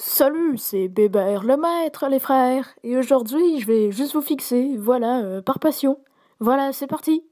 Salut, c'est Bébert le maître, les frères. Et aujourd'hui, je vais juste vous fixer, voilà, euh, par passion. Voilà, c'est parti.